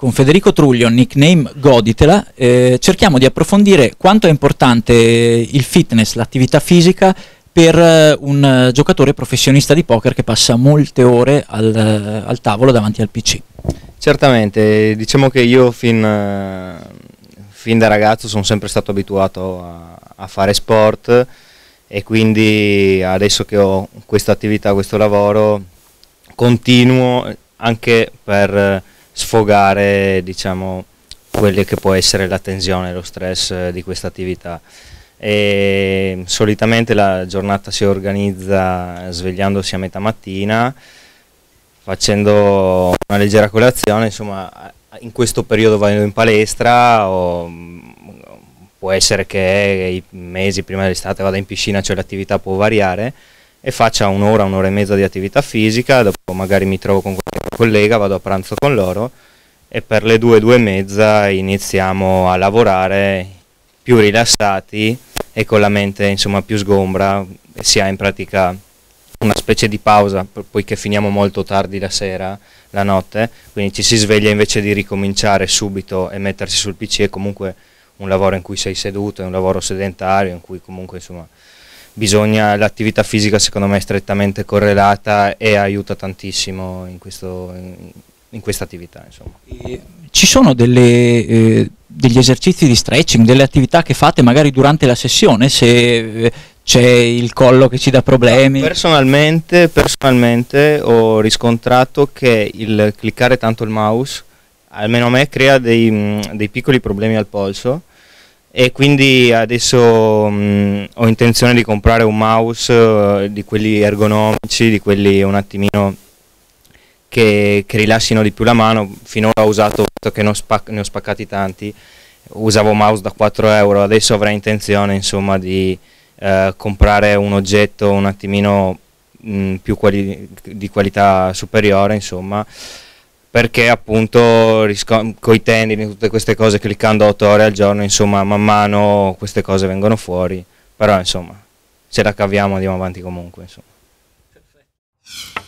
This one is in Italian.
con Federico Truglio, nickname Goditela, eh, cerchiamo di approfondire quanto è importante il fitness, l'attività fisica per eh, un eh, giocatore professionista di poker che passa molte ore al, eh, al tavolo davanti al PC. Certamente, diciamo che io fin, fin da ragazzo sono sempre stato abituato a, a fare sport e quindi adesso che ho questa attività, questo lavoro, continuo anche per sfogare diciamo quelle che può essere la tensione, lo stress eh, di questa attività. E mm, solitamente la giornata si organizza svegliandosi a metà mattina, facendo una leggera colazione, insomma in questo periodo vado in palestra o mm, può essere che i mesi prima dell'estate vada in piscina, cioè l'attività può variare e faccia un'ora, un'ora e mezza di attività fisica, dopo magari mi trovo con qualche collega, vado a pranzo con loro e per le due, due e mezza iniziamo a lavorare più rilassati e con la mente insomma più sgombra, si ha in pratica una specie di pausa, poiché finiamo molto tardi la sera, la notte, quindi ci si sveglia invece di ricominciare subito e mettersi sul PC, è comunque un lavoro in cui sei seduto, è un lavoro sedentario, in cui comunque insomma bisogna, l'attività fisica secondo me è strettamente correlata e aiuta tantissimo in, questo, in, in questa attività. E, ci sono delle, eh, degli esercizi di stretching, delle attività che fate magari durante la sessione se eh, c'è il collo che ci dà problemi? Ah, personalmente, personalmente ho riscontrato che il cliccare tanto il mouse almeno a me crea dei, dei piccoli problemi al polso e quindi adesso mh, ho intenzione di comprare un mouse uh, di quelli ergonomici, di quelli un attimino che, che rilassino di più la mano, finora ho usato, visto che ne ho, ne ho spaccati tanti, usavo mouse da 4 euro, adesso avrei intenzione insomma di uh, comprare un oggetto un attimino mh, più quali di qualità superiore insomma perché appunto con i tendini, tutte queste cose, cliccando 8 ore al giorno, insomma, man mano queste cose vengono fuori, però insomma, se la caviamo, andiamo avanti comunque, insomma. Perfetto.